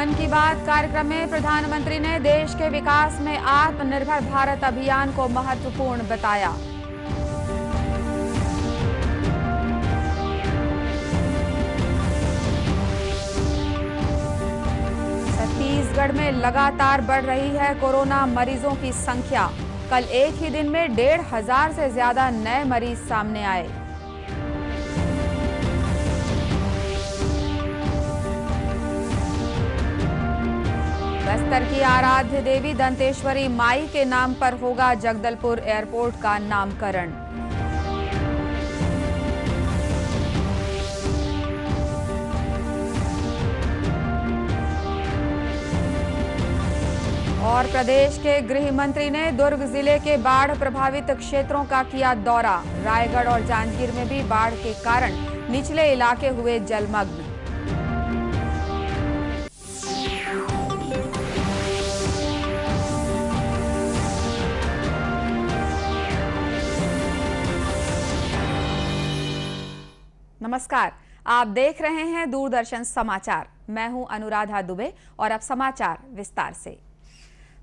मन की बात कार्यक्रम में प्रधानमंत्री ने देश के विकास में आत्मनिर्भर भारत अभियान को महत्वपूर्ण बताया छत्तीसगढ़ में लगातार बढ़ रही है कोरोना मरीजों की संख्या कल एक ही दिन में डेढ़ हजार से ज्यादा नए मरीज सामने आए बस्तर की आराध्य देवी दंतेश्वरी माई के नाम पर होगा जगदलपुर एयरपोर्ट का नामकरण और प्रदेश के गृह मंत्री ने दुर्ग जिले के बाढ़ प्रभावित क्षेत्रों का किया दौरा रायगढ़ और जांजगीर में भी बाढ़ के कारण निचले इलाके हुए जलमग्न नमस्कार आप देख रहे हैं दूरदर्शन समाचार मैं हूं अनुराधा दुबे और अब समाचार विस्तार से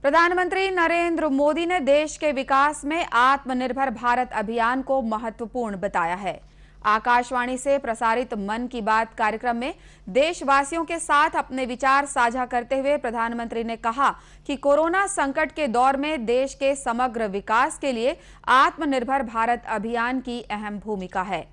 प्रधानमंत्री नरेंद्र मोदी ने देश के विकास में आत्मनिर्भर भारत अभियान को महत्वपूर्ण बताया है आकाशवाणी से प्रसारित मन की बात कार्यक्रम में देशवासियों के साथ अपने विचार साझा करते हुए प्रधानमंत्री ने कहा कि कोरोना संकट के दौर में देश के समग्र विकास के लिए आत्मनिर्भर भारत अभियान की अहम भूमिका है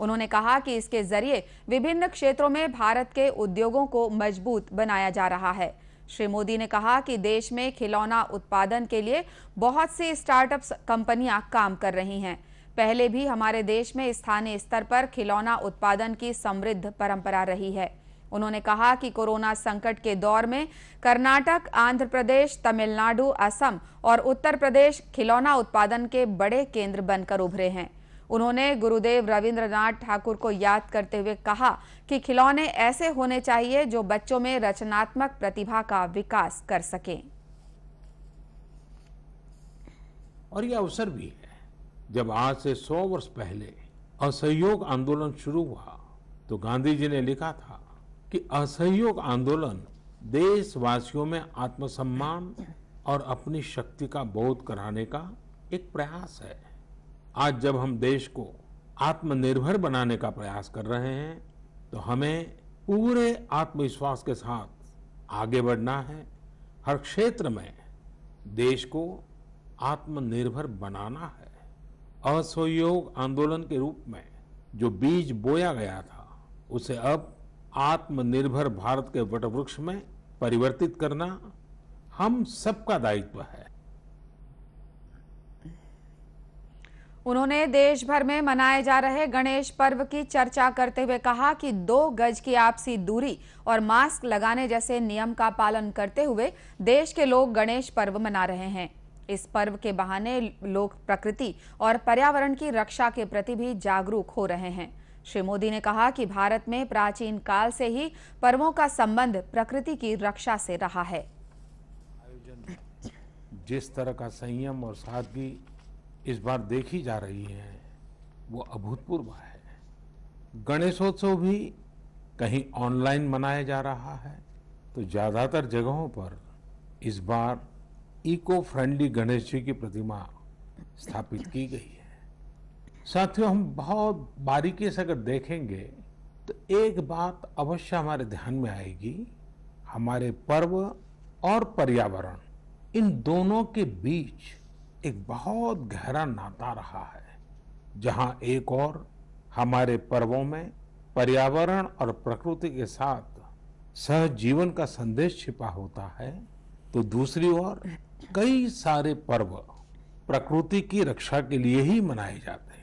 उन्होंने कहा कि इसके जरिए विभिन्न क्षेत्रों में भारत के उद्योगों को मजबूत बनाया जा रहा है श्री मोदी ने कहा कि देश में खिलौना उत्पादन के लिए बहुत सी स्टार्टअप कंपनियां काम कर रही हैं पहले भी हमारे देश में स्थानीय स्तर पर खिलौना उत्पादन की समृद्ध परंपरा रही है उन्होंने कहा कि कोरोना संकट के दौर में कर्नाटक आंध्र प्रदेश तमिलनाडु असम और उत्तर प्रदेश खिलौना उत्पादन के बड़े केंद्र बनकर उभरे हैं उन्होंने गुरुदेव रविंद्रनाथ ठाकुर को याद करते हुए कहा कि खिलौने ऐसे होने चाहिए जो बच्चों में रचनात्मक प्रतिभा का विकास कर सके और यह अवसर भी है जब आज से 100 वर्ष पहले असहयोग आंदोलन शुरू हुआ तो गांधी जी ने लिखा था कि असहयोग आंदोलन देशवासियों में आत्मसम्मान और अपनी शक्ति का बोध कराने का एक प्रयास है आज जब हम देश को आत्मनिर्भर बनाने का प्रयास कर रहे हैं तो हमें पूरे आत्मविश्वास के साथ आगे बढ़ना है हर क्षेत्र में देश को आत्मनिर्भर बनाना है असहयोग आंदोलन के रूप में जो बीज बोया गया था उसे अब आत्मनिर्भर भारत के वटवृक्ष में परिवर्तित करना हम सबका दायित्व है उन्होंने देश भर में मनाए जा रहे गणेश पर्व की चर्चा करते हुए कहा कि दो गज की आपसी दूरी और मास्क लगाने जैसे नियम का पालन करते हुए देश के लोग गणेश पर्व मना रहे हैं इस पर्व के बहाने लोग प्रकृति और पर्यावरण की रक्षा के प्रति भी जागरूक हो रहे हैं श्री मोदी ने कहा कि भारत में प्राचीन काल से ही पर्वों का संबंध प्रकृति की रक्षा से रहा है जिस तरह का संयम और सादगी इस बार देखी जा रही है वो अभूतपूर्व है गणेशोत्सव भी कहीं ऑनलाइन मनाया जा रहा है तो ज़्यादातर जगहों पर इस बार इको फ्रेंडली गणेश जी की प्रतिमा स्थापित की गई है साथियों हम बहुत बारीकी से अगर देखेंगे तो एक बात अवश्य हमारे ध्यान में आएगी हमारे पर्व और पर्यावरण इन दोनों के बीच एक बहुत गहरा नाता रहा है जहां एक और हमारे पर्वों में पर्यावरण और प्रकृति के साथ सहजीवन का संदेश छिपा होता है तो दूसरी ओर कई सारे पर्व प्रकृति की रक्षा के लिए ही मनाए जाते हैं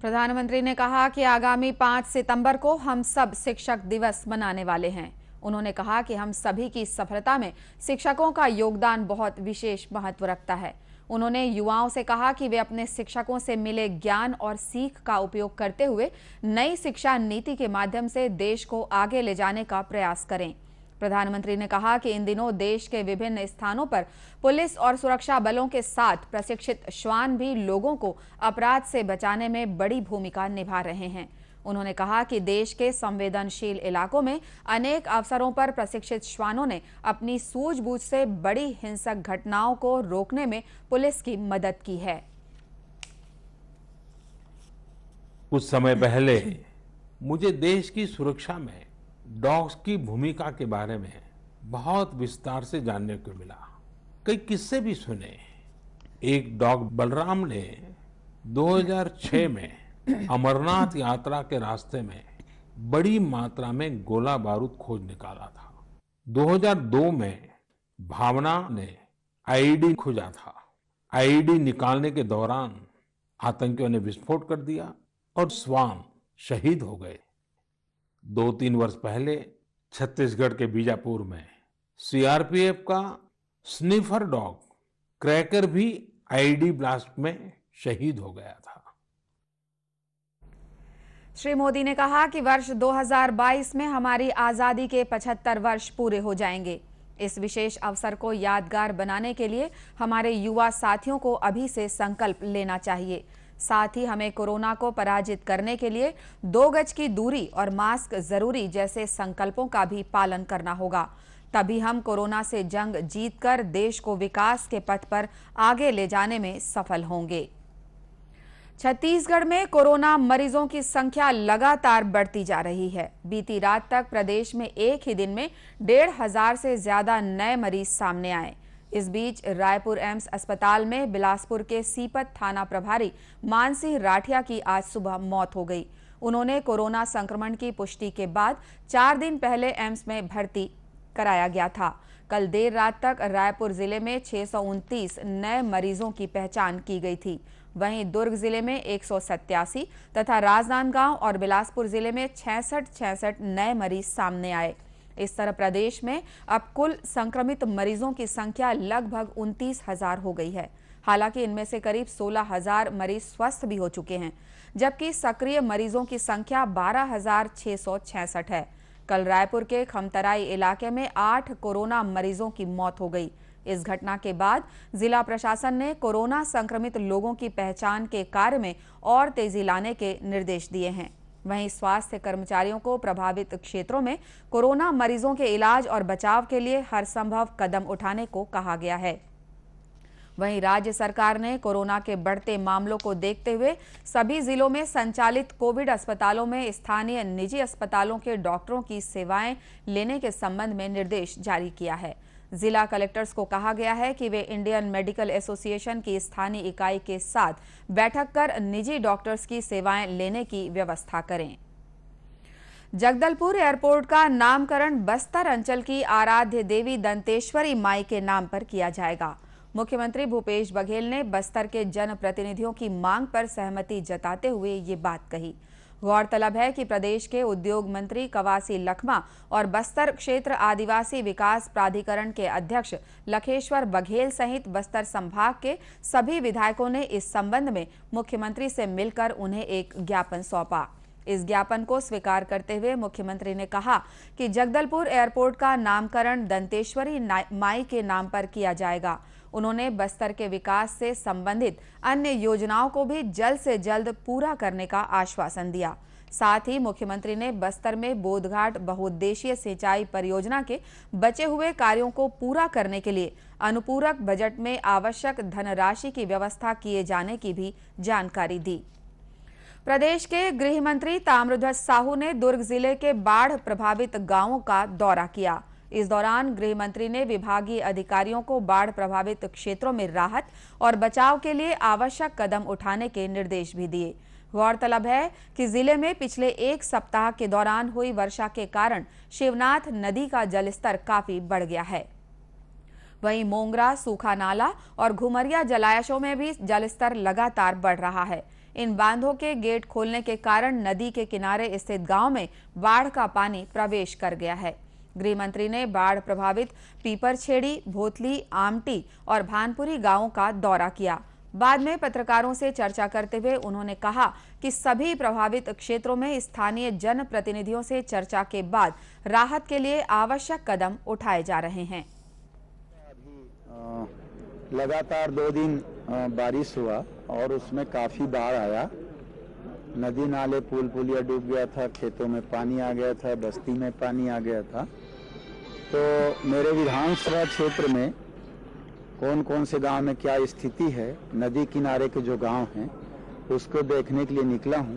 प्रधानमंत्री ने कहा कि आगामी 5 सितंबर को हम सब शिक्षक दिवस मनाने वाले हैं उन्होंने कहा कि हम सभी की सफलता में शिक्षकों का योगदान बहुत विशेष महत्व रखता है उन्होंने युवाओं से कहा कि वे अपने शिक्षकों से मिले ज्ञान और सीख का उपयोग करते हुए नई शिक्षा नीति के माध्यम से देश को आगे ले जाने का प्रयास करें प्रधानमंत्री ने कहा कि इन दिनों देश के विभिन्न स्थानों पर पुलिस और सुरक्षा बलों के साथ प्रशिक्षित श्वान भी लोगों को अपराध से बचाने में बड़ी भूमिका निभा रहे हैं उन्होंने कहा कि देश के संवेदनशील इलाकों में अनेक अवसरों पर प्रशिक्षित श्वानों ने अपनी सूझबूझ से बड़ी हिंसक घटनाओं को रोकने में पुलिस की मदद की है कुछ समय पहले मुझे देश की सुरक्षा में डॉग्स की भूमिका के बारे में बहुत विस्तार से जानने को मिला कई किस्से भी सुने एक डॉग बलराम ने 2006 में अमरनाथ यात्रा के रास्ते में बड़ी मात्रा में गोला बारूद खोज निकाला था 2002 में भावना ने आईडी खोजा था आईडी निकालने के दौरान आतंकियों ने विस्फोट कर दिया और स्वाम शहीद हो गए दो तीन वर्ष पहले छत्तीसगढ़ के बीजापुर में सीआरपीएफ का स्निफर डॉग क्रैकर भी आईडी ब्लास्ट में शहीद हो गया था श्री मोदी ने कहा कि वर्ष 2022 में हमारी आज़ादी के 75 वर्ष पूरे हो जाएंगे इस विशेष अवसर को यादगार बनाने के लिए हमारे युवा साथियों को अभी से संकल्प लेना चाहिए साथ ही हमें कोरोना को पराजित करने के लिए दो गज की दूरी और मास्क जरूरी जैसे संकल्पों का भी पालन करना होगा तभी हम कोरोना से जंग जीतकर देश को विकास के पथ पर आगे ले जाने में सफल होंगे छत्तीसगढ़ में कोरोना मरीजों की संख्या लगातार बढ़ती जा रही है बीती रात तक प्रदेश में एक ही दिन में डेढ़ हजार से ज्यादा नए मरीज सामने आए इस बीच रायपुर एम्स अस्पताल में बिलासपुर के सीपत थाना प्रभारी मानसिंह राठिया की आज सुबह मौत हो गई उन्होंने कोरोना संक्रमण की पुष्टि के बाद चार दिन पहले एम्स में भर्ती कराया गया था कल देर रात तक रायपुर जिले में छह नए मरीजों की पहचान की गई थी वहीं दुर्ग जिले में एक तथा राजनांदगांव और बिलासपुर जिले में छियासठ छियासठ नए मरीज सामने आए इस तरह प्रदेश में अब कुल संक्रमित मरीजों की संख्या लगभग उनतीस हजार हो गई है हालांकि इनमें से करीब सोलह हजार मरीज स्वस्थ भी हो चुके हैं जबकि सक्रिय मरीजों की संख्या बारह हजार छह सौ छियासठ है कल रायपुर के खमतराई इलाके में आठ कोरोना मरीजों की मौत हो गई इस घटना के बाद जिला प्रशासन ने कोरोना संक्रमित लोगों की पहचान के कार्य में और तेजी लाने के निर्देश दिए हैं वहीं स्वास्थ्य कर्मचारियों को प्रभावित क्षेत्रों में कोरोना मरीजों के इलाज और बचाव के लिए हर संभव कदम उठाने को कहा गया है वहीं राज्य सरकार ने कोरोना के बढ़ते मामलों को देखते हुए सभी जिलों में संचालित कोविड अस्पतालों में स्थानीय निजी अस्पतालों के डॉक्टरों की सेवाएं लेने के संबंध में निर्देश जारी किया है जिला कलेक्टर्स को कहा गया है कि वे इंडियन मेडिकल एसोसिएशन की स्थानीय इकाई के साथ बैठक कर निजी डॉक्टर्स की सेवाएं लेने की व्यवस्था करें जगदलपुर एयरपोर्ट का नामकरण बस्तर अंचल की आराध्य देवी दंतेश्वरी माई के नाम पर किया जाएगा मुख्यमंत्री भूपेश बघेल ने बस्तर के जनप्रतिनिधियों की मांग पर सहमति जताते हुए ये बात कही गौरतलब है कि प्रदेश के उद्योग मंत्री कवासी लखमा और बस्तर क्षेत्र आदिवासी विकास प्राधिकरण के अध्यक्ष लखेश्वर बघेल सहित बस्तर संभाग के सभी विधायकों ने इस संबंध में मुख्यमंत्री से मिलकर उन्हें एक ज्ञापन सौंपा इस ज्ञापन को स्वीकार करते हुए मुख्यमंत्री ने कहा कि जगदलपुर एयरपोर्ट का नामकरण दंतेश्वरी माई के नाम पर किया जाएगा उन्होंने बस्तर के विकास से संबंधित अन्य योजनाओं को भी जल्द से जल्द पूरा करने का आश्वासन दिया साथ ही मुख्यमंत्री ने बस्तर में बोधघाट बहुउद्देशीय सिंचाई परियोजना के बचे हुए कार्यों को पूरा करने के लिए अनुपूरक बजट में आवश्यक धनराशि की व्यवस्था किए जाने की भी जानकारी दी प्रदेश के गृह मंत्री ताम्रध्वज साहू ने दुर्ग जिले के बाढ़ प्रभावित गांवों का दौरा किया इस दौरान गृह मंत्री ने विभागीय अधिकारियों को बाढ़ प्रभावित क्षेत्रों में राहत और बचाव के लिए आवश्यक कदम उठाने के निर्देश भी दिए गौरतलब है कि जिले में पिछले एक सप्ताह के दौरान हुई वर्षा के कारण शिवनाथ नदी का जलस्तर काफी बढ़ गया है वहीं मोंगरा सूखा नाला और घुमरिया जलाशयों में भी जलस्तर लगातार बढ़ रहा है इन बांधों के गेट खोलने के कारण नदी के किनारे स्थित गांव में बाढ़ का पानी प्रवेश कर गया है गृह मंत्री ने बाढ़ प्रभावित पीपरछेड़ी भोतली आमटी और भानपुरी गांवों का दौरा किया बाद में पत्रकारों से चर्चा करते हुए उन्होंने कहा कि सभी प्रभावित क्षेत्रों में स्थानीय जनप्रतिनिधियों से चर्चा के बाद राहत के लिए आवश्यक कदम उठाए जा रहे हैं लगातार दो दिन बारिश हुआ और उसमें काफ़ी बाढ़ आया नदी नाले पुल पुलिया डूब गया था खेतों में पानी आ गया था बस्ती में पानी आ गया था तो मेरे विधानसभा क्षेत्र में कौन कौन से गांव में क्या स्थिति है नदी किनारे के जो गांव हैं उसको देखने के लिए निकला हूं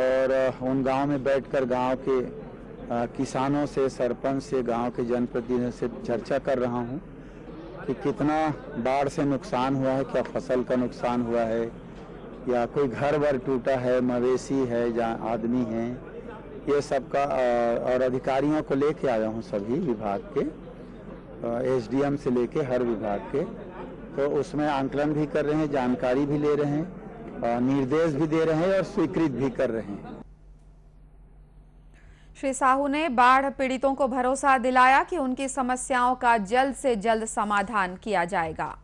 और उन गांव में बैठकर गांव के किसानों से सरपंच से गांव के जनप्रतिनिधियों से चर्चा कर रहा हूं कि कितना बाढ़ से नुकसान हुआ है क्या फसल का नुकसान हुआ है या कोई घर वर टूटा है मवेशी है या आदमी है ये सबका और अधिकारियों को लेके आया हूँ सभी विभाग के एसडीएम से लेके हर विभाग के तो उसमें आंकलन भी कर रहे हैं जानकारी भी ले रहे हैं और निर्देश भी दे रहे हैं और स्वीकृत भी कर रहे हैं श्री साहू ने बाढ़ पीड़ितों को भरोसा दिलाया कि उनकी समस्याओं का जल्द से जल्द समाधान किया जाएगा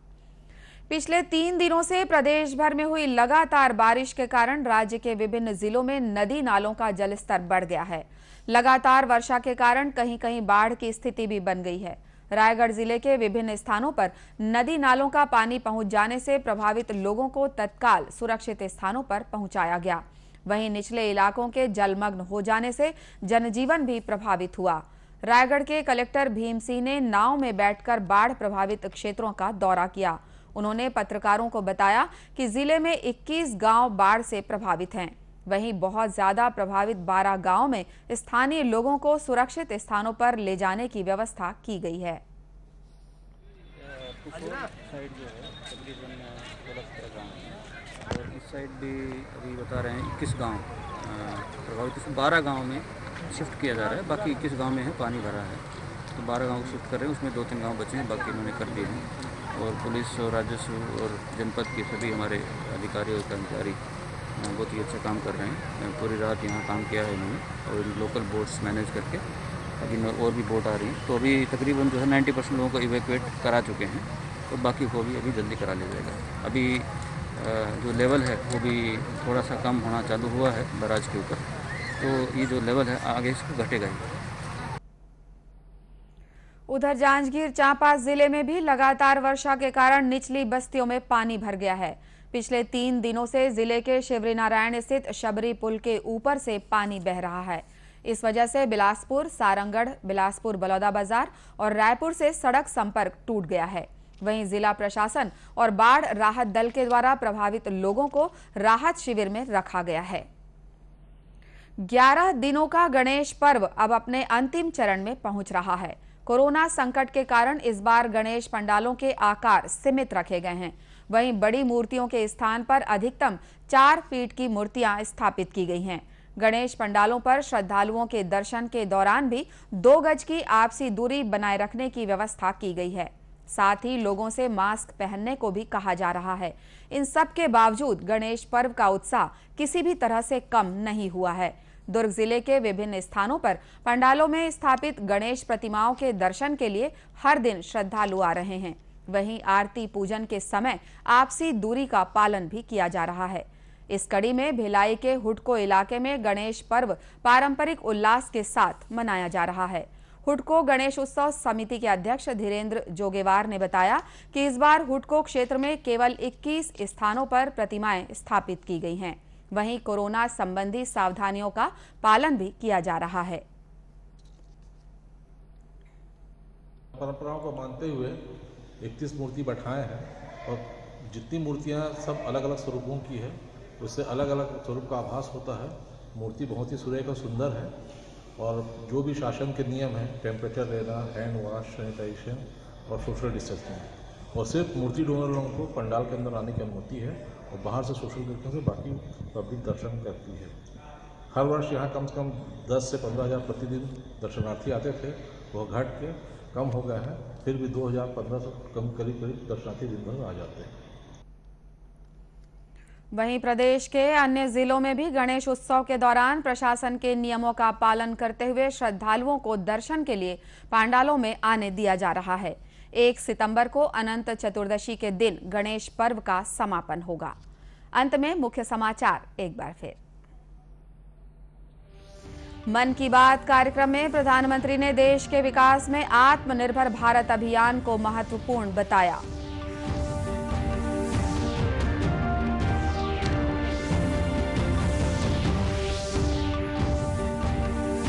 पिछले तीन दिनों से प्रदेश भर में हुई लगातार बारिश के कारण राज्य के विभिन्न जिलों में नदी नालों का जलस्तर बढ़ गया है लगातार वर्षा के कारण कहीं कहीं बाढ़ की स्थिति भी बन गई है रायगढ़ जिले के विभिन्न स्थानों पर नदी नालों का पानी पहुंच जाने से प्रभावित लोगों को तत्काल सुरक्षित स्थानों पर पहुंचाया गया वहीं निचले इलाकों के जलमग्न हो जाने से जनजीवन भी प्रभावित हुआ रायगढ़ के कलेक्टर भीम सिंह ने नाव में बैठकर बाढ़ प्रभावित क्षेत्रों का दौरा किया उन्होंने पत्रकारों को बताया कि जिले में 21 गांव बाढ़ से प्रभावित हैं वहीं बहुत ज्यादा प्रभावित 12 गांव में स्थानीय लोगों को सुरक्षित स्थानों पर ले जाने की व्यवस्था की गई है बारह गाँव में शिफ्ट किया जा रहा है बाकी इक्कीस गाँव में है पानी भरा है तो बारह गाँव शिफ्ट कर रहे हैं उसमें दो तीन गाँव बचे हैं बाकी उन्होंने कर दिए हैं और पुलिस और राजस्व और जनपद के सभी हमारे अधिकारी और कर्मचारी बहुत ही अच्छा काम कर रहे हैं पूरी रात यहाँ काम किया है उन्होंने और लोकल बोट्स मैनेज करके अभी और भी बोट आ रही हैं तो अभी तकरीबन जो है नाइन्टी परसेंट लोगों को इवेकुएट करा चुके हैं और बाकी को भी अभी जल्दी करा लिया जाएगा अभी जो लेवल है वो भी थोड़ा सा कम होना चालू हुआ है बराज के ऊपर तो ये जो लेवल है आगे इसको घटेगा ही उधर जांजगीर चांपा जिले में भी लगातार वर्षा के कारण निचली बस्तियों में पानी भर गया है पिछले तीन दिनों से जिले के शिवरीनारायण स्थित शबरी पुल के ऊपर से पानी बह रहा है इस वजह से बिलासपुर सारंगढ़ बिलासपुर बलौदा बाजार और रायपुर से सड़क संपर्क टूट गया है वहीं जिला प्रशासन और बाढ़ राहत दल के द्वारा प्रभावित लोगों को राहत शिविर में रखा गया है 11 दिनों का गणेश पर्व अब अपने अंतिम चरण में पहुंच रहा है कोरोना संकट के कारण इस बार गणेश पंडालों के आकार सीमित रखे गए हैं वहीं बड़ी मूर्तियों के स्थान पर अधिकतम चार फीट की मूर्तियां स्थापित की गई हैं गणेश पंडालों पर श्रद्धालुओं के दर्शन के दौरान भी दो गज की आपसी दूरी बनाए रखने की व्यवस्था की गई है साथ ही लोगों से मास्क पहनने को भी कहा जा रहा है इन सब के बावजूद गणेश पर्व का उत्साह किसी भी तरह से कम नहीं हुआ है दुर्ग जिले के विभिन्न स्थानों पर पंडालों में स्थापित गणेश प्रतिमाओं के दर्शन के लिए हर दिन श्रद्धालु आ रहे हैं वहीं आरती पूजन के समय आपसी दूरी का पालन भी किया जा रहा है इस कड़ी में भिलाई के हुडको इलाके में गणेश पर्व पारंपरिक उल्लास के साथ मनाया जा रहा है हुडको गणेश उत्सव समिति के अध्यक्ष धीरेन्द्र जोगेवार ने बताया कि इस बार हुडको क्षेत्र में केवल 21 स्थानों पर प्रतिमाएं स्थापित की गई हैं वहीं कोरोना संबंधी सावधानियों का पालन भी किया जा रहा है परंपराओं को मानते हुए 31 मूर्ति बैठाए हैं और जितनी मूर्तियां सब अलग अलग स्वरूपों की है उससे अलग अलग स्वरूप का आभास होता है मूर्ति बहुत ही सुरेख और सुंदर है और जो भी शासन के नियम हैं टेम्परेचर लेना हैंड वॉश सैनिटाइजेशन और सोशल डिस्टेंसिंग वो सिर्फ मूर्ति डोनर लोगों को पंडाल के अंदर आने की अनुमति है और बाहर से सोशल करते से बाकी पब्लिक दर्शन करती है हर वर्ष यहाँ कम से कम 10 से पंद्रह हज़ार प्रतिदिन दर्शनार्थी आते थे वह घट के कम हो गया है फिर भी 2000 हज़ार पंद्रह कम करीब करीब दर्शनार्थी दिन भर आ जाते हैं वहीं प्रदेश के अन्य जिलों में भी गणेश उत्सव के दौरान प्रशासन के नियमों का पालन करते हुए श्रद्धालुओं को दर्शन के लिए पांडालों में आने दिया जा रहा है एक सितंबर को अनंत चतुर्दशी के दिन गणेश पर्व का समापन होगा अंत में मुख्य समाचार एक बार फिर मन की बात कार्यक्रम में प्रधानमंत्री ने देश के विकास में आत्मनिर्भर भारत अभियान को महत्वपूर्ण बताया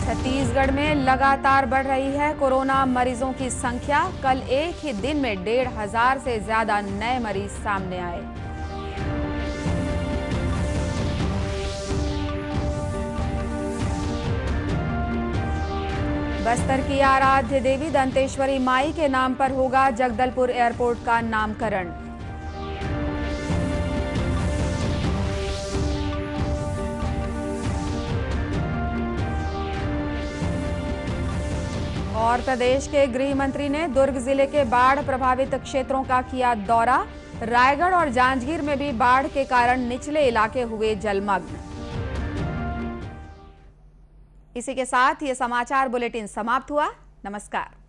छत्तीसगढ़ में लगातार बढ़ रही है कोरोना मरीजों की संख्या कल एक ही दिन में डेढ़ हजार से ज्यादा नए मरीज सामने आए बस्तर की आराध्य देवी दंतेश्वरी माई के नाम पर होगा जगदलपुर एयरपोर्ट का नामकरण और प्रदेश के गृह मंत्री ने दुर्ग जिले के बाढ़ प्रभावित क्षेत्रों का किया दौरा रायगढ़ और जांजगीर में भी बाढ़ के कारण निचले इलाके हुए जलमग्न इसी के साथ ये समाचार बुलेटिन समाप्त हुआ नमस्कार